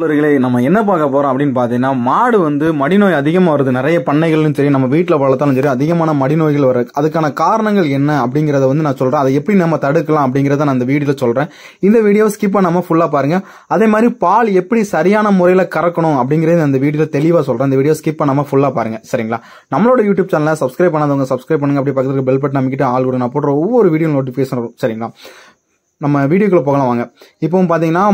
உள்ளர்களே நம்ம என்ன பார்க்க போகிறோம் அப்படின்னு பார்த்தீங்கன்னா மாடு வந்து மடிநோய் அதிகமாக வருது நிறைய பண்ணைகளும் சரி நம்ம வீட்டில் வளர்த்தாலும் சரி அதிகமான மடிநோய்கள் வர அதுக்கான காரணங்கள் என்ன அப்படிங்கிறத வந்து நான் சொல்கிறேன் அதை எப்படி நம்ம தடுக்கலாம் அப்படிங்கிறத நான் அந்த வீடியோவில் சொல்கிறேன் இந்த வீடியோ ஸ்கிப் நம்ம ஃபுல்லாக பாருங்கள் அதே மாதிரி பால் எப்படி சரியான முறையில் கறக்கணும் அப்படிங்கிறத அந்த வீடியோ தெளிவாக சொல்கிறேன் இந்த வீடியோ ஸ்கிப் நம்ம ஃபுல்லாக பாருங்கள் சரிங்களா நம்மளோட யூடியூப் சேனலை சப்ஸ்கிரைப் பண்ணாதவங்க சப்ஸ்கிரைப் பண்ணுங்க அப்படி பக்கத்துக்கு பெல் பட்டன் அமைக்கிட்டு ஆள் கூட நான் போடுற ஒவ்வொரு வீடியோ நோட்டிஃபிகேஷன் வரும் சரிங்களா நம்ம வீடியோக்குள்ளே போகலாம் வாங்க இப்போ பார்த்தீங்கன்னா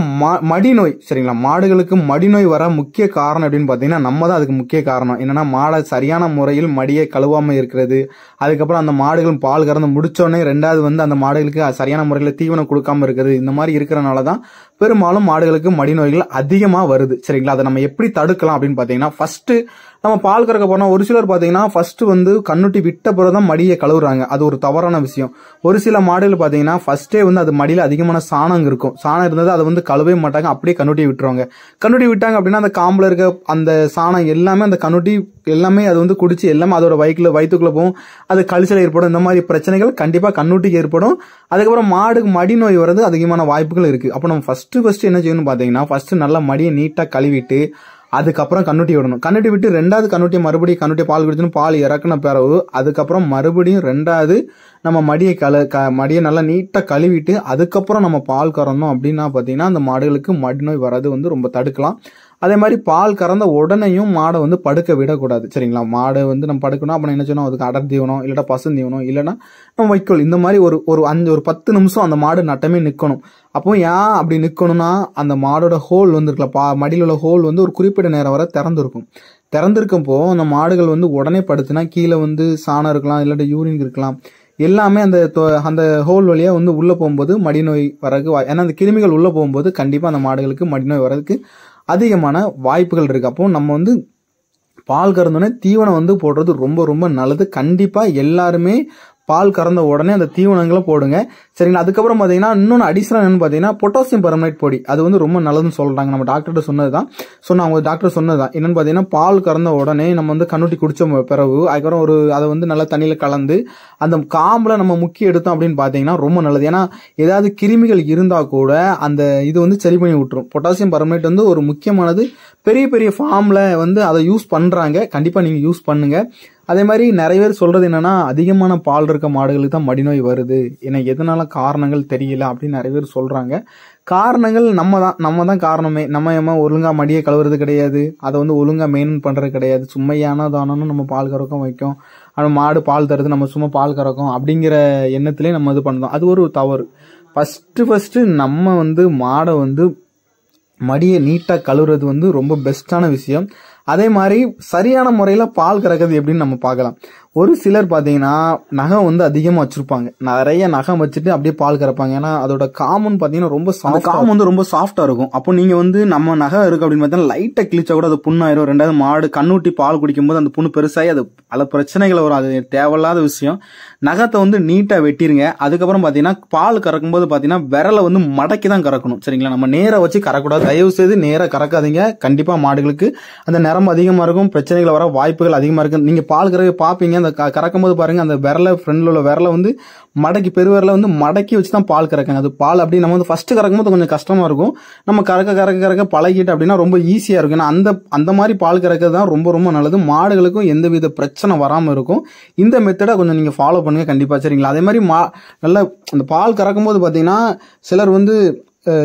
மடிநோய் சரிங்களா மாடுகளுக்கு மடிநோய் வர முக்கிய காரணம் அப்படின்னு பார்த்தீங்கன்னா நம்ம தான் அதுக்கு முக்கிய காரணம் என்னன்னா மாடை சரியான முறையில் மடியை கழுவாமல் இருக்கிறது அதுக்கப்புறம் அந்த மாடுகளும் பால் கறந்து முடிச்சோடனே ரெண்டாவது வந்து அந்த மாடுகளுக்கு சரியான முறையில் தீவனம் கொடுக்காம இருக்கிறது இந்த மாதிரி இருக்கிறனால தான் பெரும்பாலும் மாடுகளுக்கு மடி நோய்கள் அதிகமாக வருது சரிங்களா அதை நம்ம எப்படி தடுக்கலாம் அப்படின்னு பார்த்தீங்கன்னா ஃபர்ஸ்ட் நம்ம பால் கறக்க போனால் ஒரு சிலர் பார்த்தீங்கன்னா ஃபர்ஸ்ட் வந்து கண்ணுட்டி விட்ட பிறகு தான் மடியை கழுவுறாங்க அது ஒரு தவறான விஷயம் ஒரு சில மாடுகள் பார்த்தீங்கன்னா ஃபர்ஸ்டே வந்து அது மடியில் அதிகமான சாணம் இருக்கும் சாணம் இருந்தது அதை வந்து கழுவே மாட்டாங்க அப்படியே கண்ணுட்டி விட்டுருவாங்க கண்ணுட்டி விட்டாங்க அப்படின்னா அந்த காம்பில் இருக்க அந்த சாணம் எல்லாமே அந்த கண்ணுட்டி எல்லாமே அது வந்து குடிச்சு எல்லாமே அதோட வயிற்றுல வயிற்றுக்குள்ள போகும் அது கழிச்சல் ஏற்படும் இந்த மாதிரி பிரச்சனைகள் கண்டிப்பாக கண்ணுட்டிக்கு ஏற்படும் அதுக்கப்புறம் மாடுக்கு மடி நோய் வர்றது அதிகமான வாய்ப்புகள் இருக்கு அப்போ நம்ம ஃபர்ஸ்ட் ஃபஸ்ட்டு ஃபஸ்ட்டு என்ன செய்யணும்னு பார்த்தீங்கன்னா ஃபஸ்ட்டு நல்லா மடியை நீட்டாக கழுவிட்டு அதுக்கப்புறம் கண்ணுட்டி விடணும் கண்ணுட்டி விட்டு ரெண்டாவது கண்ணுட்டி மறுபடியும் கண்ணுட்டி பால் குடிச்சுன்னு பால் இறக்குன பிறகு அதுக்கப்புறம் மறுபடியும் ரெண்டாவது நம்ம மடியை கழு க மடியை நல்லா நீட்டாக கழுவிட்டு அதுக்கப்புறம் நம்ம பால் கறந்தோம் அப்படின்னா பார்த்தீங்கன்னா அந்த மாடுகளுக்கு மடி நோய் வர்றது வந்து ரொம்ப தடுக்கலாம் அதே மாதிரி பால் கறந்த உடனேயும் மாடை வந்து படுக்க விடக்கூடாது சரிங்களா மாடு வந்து நம்ம படுக்கணும் அப்போ என்ன சொன்னோம் அதுக்கு அடர் தீவனம் இல்லாட்டா பசு தீவனம் இல்லைன்னா நம்ம வைக்கோல் இந்த மாதிரி ஒரு ஒரு அஞ்சு ஒரு பத்து நிமிஷம் அந்த மாடு நட்டமே நிற்கணும் அப்போ ஏன் அப்படி நிற்கணும்னா அந்த மாடோட ஹோல் வந்துருக்கல பா மடியில் உள்ள ஹோல் வந்து ஒரு குறிப்பிட்ட நேரம் வர திறந்துருக்கும் திறந்திருக்கப்போ அந்த மாடுகள் வந்து உடனே படுத்துனா கீழே வந்து சாணம் இருக்கலாம் இல்லாட்டி யூரின் இருக்கலாம் எல்லாமே அந்த அந்த ஹோல் வழியாக வந்து உள்ளே போகும்போது மடிநோய் வரக்கு ஏன்னா அந்த கிருமிகள் உள்ளே போகும்போது கண்டிப்பாக அந்த மாடுகளுக்கு மடிநோய் வரதுக்கு அதிகமான வாய்ப்புகள் இருக்குது அப்போ நம்ம வந்து பால் கறந்தோடனே தீவனம் வந்து போடுறது ரொம்ப ரொம்ப நல்லது கண்டிப்பாக எல்லாருமே பால் கறந்த உடனே அந்த தீவனங்களை போடுங்க சரிங்களா அதுக்கப்புறம் பார்த்தீங்கன்னா இன்னொன்று அடிஷனல் என்னன்னு பார்த்தீங்கன்னா பொட்டாசியம் பர்மனேட் பொடி அது வந்து ரொம்ப நல்லதுன்னு சொல்கிறாங்க நம்ம டாக்டர்கிட்ட சொன்னது தான் ஸோ நான் உங்கள் டாக்டர் சொன்னது தான் என்னென்னு பார்த்தீங்கன்னா பால் கறந்த உடனே நம்ம வந்து கண்ணுட்டி குடித்த பிறகு அதுக்கப்புறம் ஒரு அதை வந்து நல்லா தண்ணியில் கலந்து அந்த காம்பில் நம்ம முக்கிய எடுத்தோம் அப்படின்னு பார்த்தீங்கன்னா ரொம்ப நல்லது ஏன்னா ஏதாவது கிருமிகள் இருந்தால் கூட அந்த இது வந்து சரி பண்ணி விட்டுரும் பொட்டாசியம் பர்மனேட் வந்து ஒரு முக்கியமானது பெரிய பெரிய ஃபார்மில் வந்து அதை யூஸ் பண்ணுறாங்க கண்டிப்பாக நீங்கள் யூஸ் பண்ணுங்கள் அதே மாதிரி நிறைய பேர் சொல்கிறது என்னென்னா அதிகமான பால் இருக்க மாடுகளுக்கு தான் மடிநோய் வருது ஏன்னா எதனால காரணங்கள் தெரியல அப்படின்னு நிறைய பேர் சொல்கிறாங்க காரணங்கள் நம்ம தான் நம்ம தான் காரணமே நம்ம ஏமா ஒழுங்காக மடியை கழுவுறது கிடையாது அதை வந்து ஒழுங்காக மெயின்டைன் பண்ணுறது கிடையாது சும்மையான தானும் நம்ம பால் கறக்கம் வைக்கும் ஆனால் மாடு பால் தருது நம்ம சும்மா பால் கறக்கும் அப்படிங்கிற எண்ணத்திலே நம்ம இது பண்ணுறோம் அது ஒரு தவறு ஃபஸ்ட்டு ஃபஸ்ட்டு நம்ம வந்து மாடை வந்து மடியை நீட்டாக கழுவுறது வந்து ரொம்ப பெஸ்ட்டான விஷயம் அதே மாதிரி சரியான முறையில் பால் கறக்குது எப்படின்னு நம்ம பார்க்கலாம் ஒரு சிலர் பார்த்தீங்கன்னா நகை வந்து அதிகமாக வச்சிருப்பாங்க நிறைய நகை வச்சுட்டு அப்படியே பால் கறப்பாங்க ஏன்னா அதோட காமன் பார்த்தீங்கன்னா ரொம்ப சாஃப்ட் காம் வந்து ரொம்ப சாஃப்டாக இருக்கும் அப்போ நீங்கள் வந்து நம்ம நகை இருக்கு அப்படின்னு பார்த்தீங்கன்னா லைட்டாக கிழிச்சா கூட அது புண்ணாயிரும் ரெண்டாவது மாடு கண்ணூட்டி பால் குடிக்கும்போது அந்த புண்ணு பெருசாகி அது பல பிரச்சனைகள் வரும் அது தேவையில்லாத விஷயம் நகத்தை வந்து நீட்டாக வெட்டிருங்க அதுக்கப்புறம் பார்த்தீங்கன்னா பால் கறக்கும்போது பார்த்தீங்கன்னா விரலை வந்து மடக்கி தான் கறக்கணும் சரிங்களா நம்ம நேராக வச்சு கறக்கூடாது தயவு செய்து நேராக கறக்காதீங்க கண்டிப்பாக மாடுகளுக்கு அந்த நிறம் அதிகமாக இருக்கும் பிரச்சனைகள் வர வாய்ப்புகள் அதிகமாக இருக்கும் நீங்கள் பால் கறக்க பார்ப்பீங்க அந்த கறக்கும் போது பாருங்க அந்த விரல ஃப்ரெண்டில் உள்ள விரல வந்து மடக்கி பெருவிரல வந்து மடக்கி வச்சு தான் பால் கறக்காங்க அது பால் அப்படி நம்ம வந்து ஃபர்ஸ்ட் கறக்கும் போது கொஞ்சம் கஷ்டமா இருக்கும் நம்ம கறக்க கறக்க கறக்க பழகிட்டு அப்படின்னா ரொம்ப ஈஸியா இருக்கும் ஏன்னா அந்த அந்த மாதிரி பால் கறக்கிறது தான் ரொம்ப ரொம்ப நல்லது மாடுகளுக்கும் எந்த வித பிரச்சனை வராமல் இருக்கும் இந்த மெத்தடை கொஞ்சம் நீங்க ஃபாலோ பண்ணுங்க கண்டிப்பா சரிங்களா அதே மாதிரி மா நல்ல அந்த பால் கறக்கும் போது பார்த்தீங்கன்னா சிலர் வந்து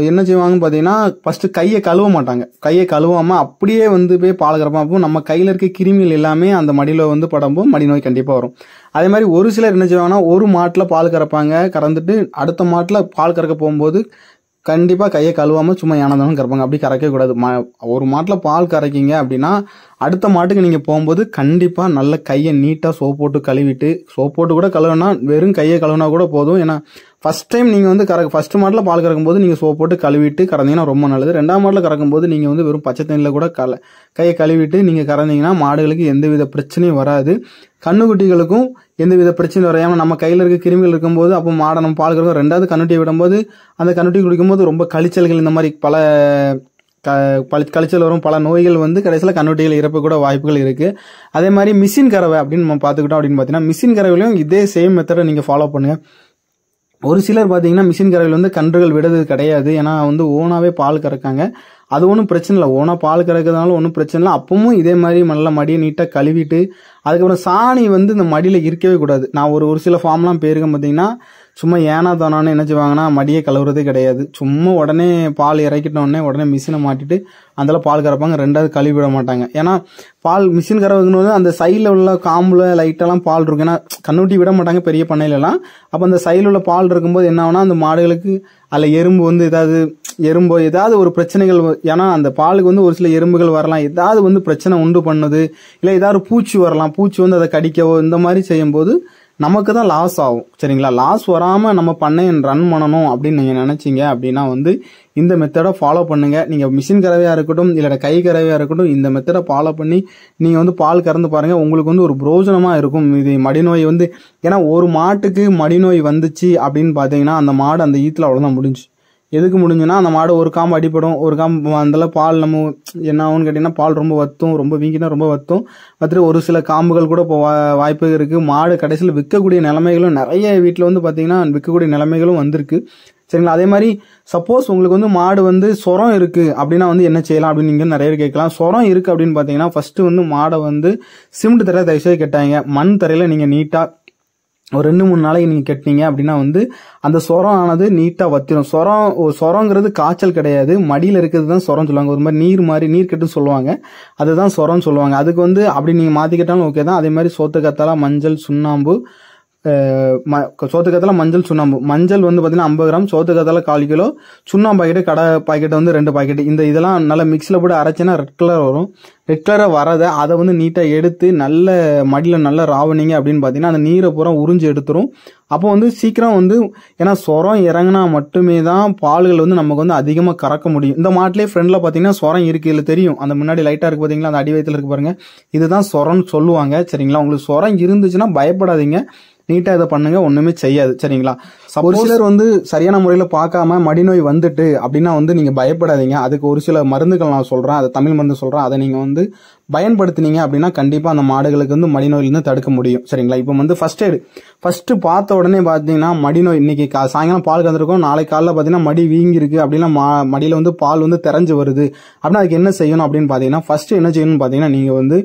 என்ன செய்வாங்கன்னு பார்த்தீங்கன்னா ஃபஸ்ட்டு கையை கழுவ மாட்டாங்க கையை கழுவாமல் அப்படியே வந்து போய் பால் அப்போ நம்ம கையில் இருக்க கிருமிகள் எல்லாமே அந்த மடியில் வந்து படம்போ மடி நோய் கண்டிப்பாக வரும் அதே மாதிரி ஒரு சிலர் என்ன செய்வாங்கன்னா ஒரு மாட்டில் பால் கறப்பாங்க கறந்துட்டு அடுத்த மாட்டில் பால் கறக்க போகும்போது கண்டிப்பாக கையை கழுவாமல் சும்மா யானதானும் கறப்பாங்க அப்படி கறக்கக்கூடாது மா ஒரு மாட்டில் பால் கறக்கிங்க அப்படின்னா அடுத்த மாட்டுக்கு நீங்கள் போகும்போது கண்டிப்பாக நல்ல கையை நீட்டாக சோப் போட்டு கழுவிட்டு சோப் போட்டு கூட கழுவுனா வெறும் கையை கழுவினா கூட போதும் ஏன்னா ஃபஸ்ட் டைம் நீங்கள் வந்து கறக்கு ஃபஸ்ட் மாட்டில் பால் கறக்கும்போது நீங்கள் சோப் போட்டு கழுவிட்டு கறந்தீங்கன்னா ரொம்ப நல்லது ரெண்டாம் மாட்டில் கறக்கும்போது நீங்கள் வந்து வெறும் பச்சை தண்ணியில் கூட கல கையை கழுவிட்டு நீங்கள் கறந்தீங்கன்னா மாடுகளுக்கு எந்தவித பிரச்சனையும் வராது கண்ணுக்குட்டிகளுக்கும் எந்தவித பிரச்சனையும் வராமல் நம்ம கையில் இருக்க கிருமிகள் இருக்கும்போது அப்போ மாடை நம்ம பால் கறக்கும் ரெண்டாவது கண்ணுட்டியை விடும்போது அந்த கண்ணுட்டி குடிக்கும்போது ரொம்ப கழிச்சல்கள் இந்த மாதிரி பல க பழி கழிச்சல் வரும் பல நோய்கள் வந்து கடைசியில் கண்ணுட்டியில் இறப்பு கூட வாய்ப்புகள் இருக்குது அதே மாதிரி மிஷின் கறவை அப்படின்னு நம்ம பார்த்துக்கிட்டோம் அப்படின்னு பார்த்தீங்கன்னா மிஷின் கறவையிலையும் இதே சேம் மெத்தடை நீங்கள் ஃபாலோ பண்ணுங்கள் ஒரு சிலர் பார்த்தீங்கன்னா மிஷின் கறவையில் வந்து கன்றுகள் விடுறது கிடையாது ஏன்னா வந்து ஓனாகவே பால் கறக்காங்க அது ஒன்றும் பிரச்சனை இல்லை ஓனாக பால் கறக்கிறதுனால ஒன்றும் பிரச்சனை இல்லை அப்பவும் இதே மாதிரி நல்லா மடியை நீட்டாக கழுவிட்டு அதுக்கப்புறம் சாணி வந்து இந்த மடியில் இருக்கவே கூடாது நான் ஒரு ஒரு சில ஃபார்ம்லாம் போயிருக்கேன் பார்த்தீங்கன்னா சும்மா ஏனா தானான்னு என்ன செய்வாங்கன்னா மடியை கழுவுறதே கிடையாது சும்மா உடனே பால் இறக்கிட்டோடனே உடனே மிஷினை மாட்டிட்டு அதில் பால் கறப்பாங்க ரெண்டாவது கழுவி விட மாட்டாங்க ஏன்னா பால் மிஷின் கறவுங்கன்னு அந்த சைடில் உள்ள காம்பில் லைட்டெல்லாம் பால் இருக்கும் ஏன்னா கண்ணூட்டி விட மாட்டாங்க பெரிய பண்ணையிலலாம் அப்போ அந்த சைடில் உள்ள பால் இருக்கும்போது என்ன ஆகுனா அந்த மாடுகளுக்கு அதில் எறும்பு வந்து ஏதாவது எறும்போ ஏதாவது ஒரு பிரச்சனைகள் ஏன்னா அந்த பாலுக்கு வந்து ஒரு சில எறும்புகள் வரலாம் ஏதாவது வந்து பிரச்சனை உண்டு பண்ணுது இல்லை ஏதாவது பூச்சி வரலாம் பூச்சி வந்து அதை கடிக்கவோ இந்த மாதிரி செய்யும்போது நமக்கு தான் லாஸ் ஆகும் சரிங்களா லாஸ் வராமல் நம்ம பண்ணை ரன் பண்ணணும் அப்படின்னு நீங்கள் நினச்சிங்க அப்படின்னா வந்து இந்த மெத்தடை ஃபாலோ பண்ணுங்கள் நீங்கள் மிஷின் கறவையாக இருக்கட்டும் இல்லை கை கறவையாக இருக்கட்டும் இந்த மெத்தடை ஃபாலோ பண்ணி நீங்கள் வந்து பால் கறந்து பாருங்கள் உங்களுக்கு வந்து ஒரு புரோஜனமாக இருக்கும் இது மடிநோய் வந்து ஏன்னா ஒரு மாட்டுக்கு மடிநோய் வந்துச்சு அப்படின்னு பார்த்தீங்கன்னா அந்த மாடு அந்த ஈத்தில் அவ்வளோதான் முடிஞ்சு எதுக்கு முடிஞ்சுன்னா அந்த மாடு ஒரு காம்பு அடிப்படும் ஒரு காம்பு அதில் பால் நம்ம என்ன ஆகும்னு கேட்டீங்கன்னா பால் ரொம்ப வத்தும் ரொம்ப வீங்கினா ரொம்ப வத்தும் வத்துட்டு ஒரு சில காம்புகள் கூட இப்போ வாய்ப்பு இருக்குது மாடு கடைசியில் விற்கக்கூடிய நிலைமைகளும் நிறைய வீட்டில் வந்து பார்த்திங்கன்னா விற்கக்கூடிய நிலைமைகளும் வந்திருக்கு சரிங்களா அதே மாதிரி சப்போஸ் உங்களுக்கு வந்து மாடு வந்து சொரம் இருக்குது அப்படின்னா வந்து என்ன செய்யலாம் அப்படின்னு நீங்கள் நிறைய கேட்கலாம் சொரம் இருக்குது அப்படின்னு பார்த்தீங்கன்னா ஃபஸ்ட்டு வந்து மாடை வந்து சிமெண்ட் தரையை தயவுசெய்து கேட்டாங்க மண் தரையில் நீங்கள் நீட்டாக ஒரு ரெண்டு மூணு நாளைக்கு நீங்கள் கட்டினீங்க அப்படின்னா வந்து அந்த சொரம் ஆனது நீட்டாக வத்திரும் சொரம் சொரங்கிறது காய்ச்சல் கிடையாது மடியில் இருக்கிறது தான் சொரம் சொல்லுவாங்க ஒரு மாதிரி நீர் மாதிரி நீர் கட்டுன்னு சொல்லுவாங்க அதுதான் சொரம்னு சொல்லுவாங்க அதுக்கு வந்து அப்படி நீங்கள் மாற்றிக்கிட்டாலும் ஓகே தான் அதே மாதிரி சோத்து மஞ்சள் சுண்ணாம்பு சோத்துக்கத்தில் மஞ்சள் சுண்ணாம்பு மஞ்சள் வந்து பார்த்தீங்கன்னா ஐம்பது கிராம் சோத்துக்கத்தில் கால் கிலோ சுண்ணாம்பு பாக்கெட்டு கடை பாக்கெட் வந்து ரெண்டு பாக்கெட் இந்த இதெல்லாம் நல்லா மிக்ஸில் போட்டு அரைச்சின்னா ரெட் கலர் வரும் ரெட் கலராக வரதை அதை வந்து நீட்டாக எடுத்து நல்ல மடியில் நல்லா ராவணிங்க அப்படின்னு பார்த்தீங்கன்னா அந்த நீரை பூரா உறிஞ்சி எடுத்துரும் அப்போ வந்து சீக்கிரம் வந்து ஏன்னா சொரம் இறங்கினா மட்டுமே தான் பால்கள் வந்து நமக்கு வந்து அதிகமாக கறக்க முடியும் இந்த மாட்டிலே ஃப்ரெண்டில் பார்த்தீங்கன்னா சொரம் இருக்குது இல்லை தெரியும் அந்த முன்னாடி லைட்டாக இருக்குது பார்த்தீங்களா அந்த அடிவயத்தில் இருக்கு பாருங்கள் இதுதான் சொரம்னு சொல்லுவாங்க சரிங்களா உங்களுக்கு சுரம் இருந்துச்சுன்னா பயப்படாதீங்க நீட்டாக இதை பண்ணுங்க ஒன்றுமே செய்யாது சரிங்களா ஒரு சிலர் வந்து சரியான முறையில் பார்க்காம மடிநோய் வந்துட்டு அப்படின்னா வந்து நீங்கள் பயப்படாதீங்க அதுக்கு ஒரு சில மருந்துகள் நான் சொல்கிறேன் அதை தமிழ் மருந்து சொல்கிறேன் அதை நீங்கள் வந்து பயன்படுத்தினீங்க அப்படின்னா கண்டிப்பாக அந்த மாடுகளுக்கு வந்து மடிநோயிலிருந்து தடுக்க முடியும் சரிங்களா இப்போ வந்து ஃபர்ஸ்ட் எய்டு ஃபர்ஸ்ட் பார்த்த உடனே பார்த்தீங்கன்னா மடிநோய் இன்னைக்கு சாயங்காலம் பால் கலந்துருக்கோம் நாளை காலையில் பார்த்தீங்கன்னா மடி வீங்கிருக்கு அப்படின்னா மா மடியில் வந்து பால் வந்து தெரிஞ்சு வருது அப்படின்னா அதுக்கு என்ன செய்யணும் அப்படின்னு பார்த்தீங்கன்னா ஃபர்ஸ்ட் என்ன செய்யணும்னு பார்த்தீங்கன்னா நீங்கள் வந்து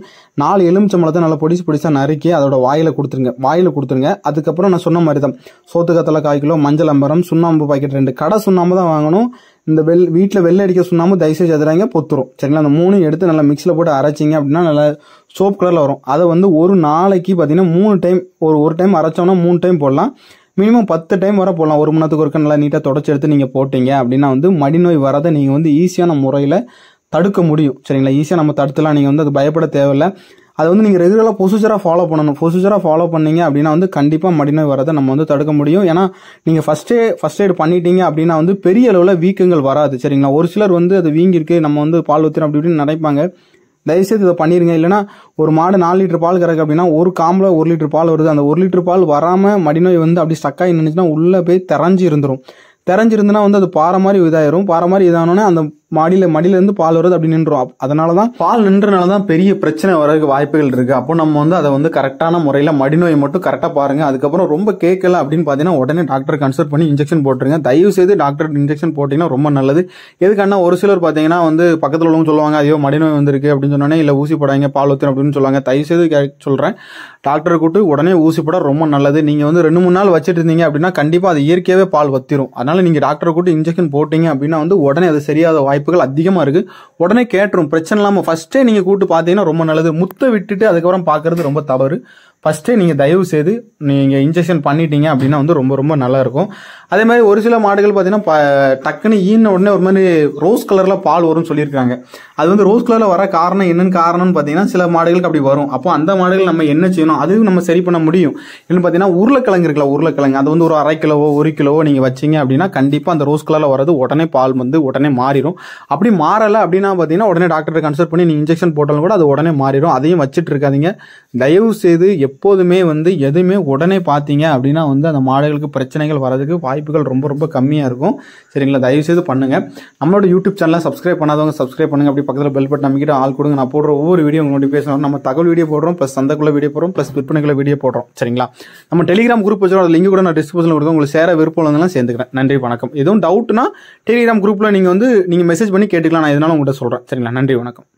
நாலு எலுமிச்சம்பழத்தை நல்லா பொடிச்சு பிடிச்சா நறுக்கி அதோட வாயில கொடுத்துருங்க வாயில கொடுத்துருங்க அதுக்கப்புறம் நான் சொன்ன மாதிரி தான் சோத்துக்கத்தலை காய் மஞ்சள் அம்பரம் சுண்ணாம்பு பாக்கெட் ரெண்டு கடை சுண்ணாம்பு தான் வாங்கணும் இந்த வெள் வீட்டில் வெள்ளை அடிக்க சொன்னாமல் தயவுசெய்து சதுராங்க பொத்துரும் சரிங்களா அந்த மூணு எடுத்து நல்லா மிக்சியில் போட்டு அரைச்சிங்க அப்படின்னா நல்லா சோப் கலரில் வரும் அதை வந்து ஒரு நாளைக்கு பார்த்தீங்கன்னா மூணு டைம் ஒரு ஒரு டைம் அரைச்சோம்னா மூணு டைம் போடலாம் மினிமம் பத்து டைம் வர போடலாம் ஒரு மணத்துக்கு ஒருக்க நல்லா நீட்டாக தொடச்சி எடுத்து நீங்கள் போட்டிங்க அப்படின்னா வந்து மடிநோய் வரதை நீங்கள் வந்து ஈஸியான முறையில் தடுக்க முடியும் சரிங்களா ஈஸியாக நம்ம தடுத்துலாம் நீங்கள் வந்து அது பயப்பட தேவையில்லை அதை வந்து நீங்கள் ரெகுலராக ப்ரொசீஜராக ஃபாலோ பண்ணணும் ப்ரொசீஜராக ஃபாலோ பண்ணீங்க அப்படின்னா வந்து கண்டிப்பாக மடிநோய் வரதை நம்ம வந்து தடுக்க முடியும் ஏன்னா நீங்கள் ஃபஸ்ட்டே ஃபஸ்ட் எய்டு பண்ணிட்டீங்க அப்படின்னா வந்து பெரிய அளவில் வீக்கங்கள் வராது சரிங்களா ஒரு சிலர் வந்து அது வீங்கிருக்கு நம்ம வந்து பால் ஊற்றுறோம் அப்படி இப்படின்னு நினைப்பாங்க தயவுசெய்து இதை பண்ணிடுங்க இல்லைனா ஒரு மாடு நாலு லிட்டர் பால் கறக்கு அப்படின்னா ஒரு காம்பில் ஒரு லிட்டர் பால் வருது அந்த ஒரு லிட்டர் பால் வராமல் மடிநோய் வந்து அப்படி ஸ்டக்காக நினைச்சுன்னா உள்ளே போய் தெரஞ்சு இருந்துடும் திறஞ்சிருந்துன்னா வந்து அது பாறை மாதிரி இதாயிரும் பாறை மாதிரி இதானோடனே அந்த மாடியில் மடியிலேருந்து பால் வருது அப்படி நின்றோம் அதனால தான் பால் நின்றனால தான் பெரிய பிரச்சனை வரதுக்கு வாய்ப்புகள் இருக்குது அப்போ நம்ம வந்து அதை வந்து கரெக்டான முறையில் மடிநோயை மட்டும் கரெக்டாக பாருங்கள் அதுக்கப்புறம் ரொம்ப கேட்கல அப்படின்னு பார்த்தீங்கன்னா உடனே டாக்டர் கன்சல்ட் பண்ணி இன்ஜெக்ஷன் போட்டுருங்க தயவு செய்து டாக்டர் இன்ஜெக்ஷன் போட்டிங்கன்னா ரொம்ப நல்லது எதுக்கான ஒரு சிலர் பார்த்தீங்கன்னா வந்து பக்கத்தில் உள்ளவங்க சொல்லுவாங்க ஐயோ மடிநோய் வந்திருக்கு அப்படின்னு சொன்னோடனே இல்லை ஊசி போடாங்க பால் ஊற்றணும் அப்படின்னு சொல்லுவாங்க தயவு செய்து சொல்கிறேன் டாக்டர் கூட்டு உடனே ஊசி போட ரொம்ப நல்லது நீங்கள் வந்து ரெண்டு மூணு நாள் வச்சுட்டு இருந்தீங்க அப்படின்னா கண்டிப்பாக அது இயற்கையாகவே பால் வத்திரும் அதனால் நீங்கள் டாக்டர் கூட்டு இன்ஜெக்ஷன் போட்டிங்க அப்படின்னா வந்து உடனே அது சரியாத வாய் வாய்ப்புகள் அதிகமாக இருக்குது உடனே கேட்டுரும் பிரச்சனை இல்லாமல் ஃபஸ்ட்டே நீங்கள் கூப்பிட்டு பார்த்தீங்கன்னா ரொம்ப நல்லது முத்தை விட்டுட்டு அதுக்கப்புறம் பார்க்கறது ரொம்ப தவறு ஃபஸ்ட்டு நீங்கள் தயவு செய்து நீங்கள் இன்ஜெக்ஷன் பண்ணிட்டீங்க அப்படின்னா வந்து ரொம்ப ரொம்ப நல்லா இருக்கும் அதே மாதிரி ஒரு சில மாடுகள் பார்த்தீங்கன்னா டக்குன்னு ஈன உடனே ஒரு மாதிரி ரோஸ் கலரில் பால் வரும்னு சொல்லியிருக்காங்க அது வந்து ரோஸ் கலரில் வர காரணம் என்னென்னு காரணம்னு பார்த்தீங்கன்னா சில மாடுகளுக்கு அப்படி வரும் அப்போ அந்த மாடுகள் நம்ம என்ன செய்யணும் அதுவும் நம்ம சரி பண்ண முடியும் இல்லைன்னு பார்த்தீங்கன்னா உருளைக்கிழங்கு இருக்கலாம் உருளைக்கிழங்கு அது வந்து ஒரு அரை கிலோவோ ஒரு கிலோவோ நீங்கள் வச்சிங்க அப்படின்னா கண்டிப்பாக அந்த ரோஸ் கலரில் வரது உடனே பால் வந்து உடனே மாறிடும் அப்படி மாறலை அப்படின்னா பார்த்தீங்கன்னா உடனே டாக்டரை கன்சல்ட் பண்ணி நீங்கள் இன்ஜெக்ஷன் போட்டாலும் கூட அது உடனே மாறிடும் அதையும் வச்சுட்டு இருக்காதிங்க தயவு செய்து எப் எப்போதுமே வந்து எதுவுமே உடனே பார்த்தீங்க அப்படின்னா வந்து அந்த மாடுகளுக்கு பிரச்சனைகள் வரதுக்கு வாய்ப்புகள் ரொம்ப ரொம்ப கம்மியாக இருக்கும் சரிங்களா தயவுசெய்து பண்ணுங்கள் நம்மளோட யூடியூப் சேனலை சப்ஸ்கிரைப் பண்ணாதவங்க சப்ஸ்கிரைப் பண்ணுங்கள் அப்படி பக்கத்தில் பெல் பட்டன் நம்பிக்கிட்டு ஆள் கொடுங்க நான் போடுற ஒவ்வொரு வீடியோ உங்க பேசணும் நம்ம தகவல் வீடியோ போடுறோம் ப்ளஸ் சந்தைக்குள்ள வீடியோ போடுறோம் ப்ளஸ் விற்பனைக்குள்ள வீடியோ போடுறோம் சரிங்களா நம்ம டெலிகிராம் குரூப் வச்சிருக்கோம் அது லிங்க் கூட நான் டிஸ்கிரிப்ஷனில் கொடுக்கும் உங்களுக்கு சேர விருப்பம் இருந்தாலும் சேர்ந்துக்கிறேன் நன்றி வணக்கம் எதுவும் டவுட்னா டெலிகிராம் குரூப்பில் நீங்கள் வந்து நீங்கள் மெசேஜ் பண்ணி கேட்டுக்கலாம் நான் இதனால உங்கள்கிட்ட சொல்கிறேன் சரிங்களா நன்றி வணக்கம்